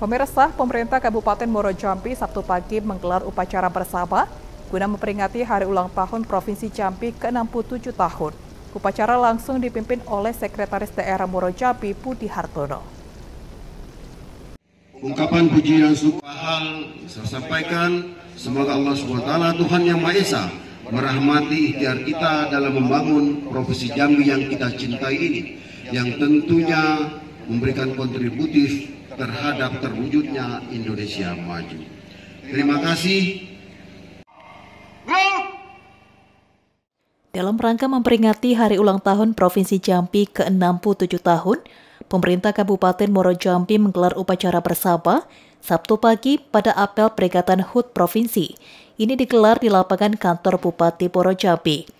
Pemirsa, pemerintah Kabupaten Moro Jambi Sabtu pagi menggelar upacara bersama guna memperingati hari ulang tahun Provinsi Jambi ke-67 tahun. Upacara langsung dipimpin oleh Sekretaris Daerah Moro Jambi Budi Hartono. Ungkapan puji dan syukur saya sampaikan semoga Allah SWT Tuhan Yang Maha Esa merahmati ikhtiar kita dalam membangun Provinsi Jambi yang kita cintai ini yang tentunya memberikan kontributif terhadap terwujudnya Indonesia maju. Terima kasih. Dalam rangka memperingati hari ulang tahun Provinsi Jampi ke-67 tahun, pemerintah Kabupaten Moro Jampi menggelar upacara bersama Sabtu pagi pada apel peringatan HUT Provinsi. Ini digelar di lapangan kantor Bupati Moro Jambi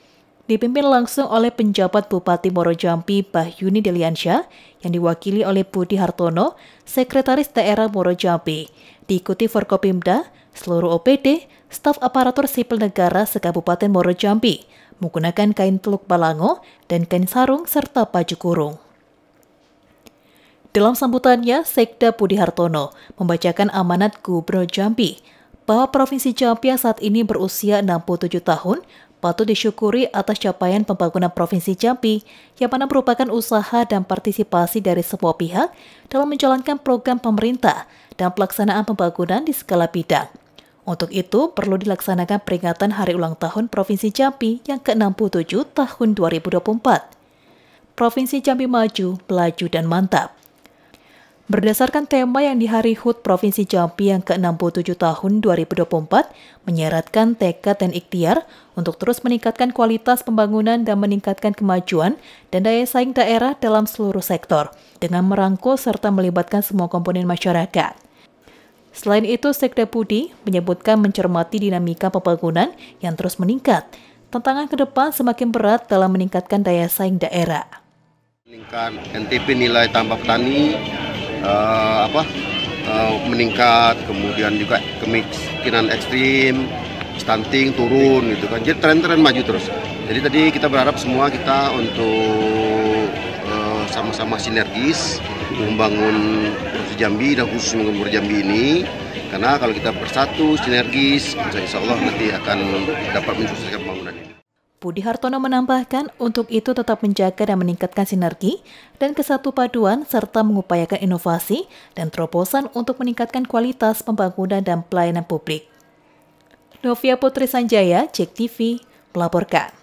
dipimpin langsung oleh penjabat Bupati Moro Morojambi Bahyuni Deliansyah yang diwakili oleh Budi Hartono, Sekretaris Daerah Moro Jambi, diikuti Forkopimda, seluruh OPD, staf aparatur sipil negara sekabupaten Jambi, menggunakan kain teluk balango dan kain sarung serta baju kurung. Dalam sambutannya, Sekda Budi Hartono membacakan amanat Gubernur Jambi bahwa Provinsi Jambi saat ini berusia 67 tahun patut disyukuri atas capaian pembangunan Provinsi Jambi yang mana merupakan usaha dan partisipasi dari semua pihak dalam menjalankan program pemerintah dan pelaksanaan pembangunan di skala bidang. Untuk itu, perlu dilaksanakan peringatan Hari Ulang Tahun Provinsi Jambi yang ke-67 tahun 2024. Provinsi Jambi maju, pelaju dan mantap. Berdasarkan tema yang di Hari HUT Provinsi Jambi yang ke-67 tahun 2024 menyeratkan tekad dan ikhtiar untuk terus meningkatkan kualitas pembangunan dan meningkatkan kemajuan dan daya saing daerah dalam seluruh sektor dengan merangkul serta melibatkan semua komponen masyarakat. Selain itu, Sekda Budi menyebutkan mencermati dinamika pembangunan yang terus meningkat. Tantangan ke depan semakin berat dalam meningkatkan daya saing daerah. Meningkat NTP nilai tambah petani, uh, apa uh, meningkat, kemudian juga kemiskinan ekstrim, stunting turun gitu kan. Jadi tren-tren maju terus. Jadi tadi kita berharap semua kita untuk eh, sama-sama sinergis membangun Provinsi Jambi dan khusus mengembur Jambi ini karena kalau kita bersatu sinergis insya Allah nanti akan dapat mensukseskan pembangunan ini. Budi Hartono menambahkan, untuk itu tetap menjaga dan meningkatkan sinergi dan kesatupaduan serta mengupayakan inovasi dan terobosan untuk meningkatkan kualitas pembangunan dan pelayanan publik. Novia Putri Sanjaya, Cek TV, melaporkan.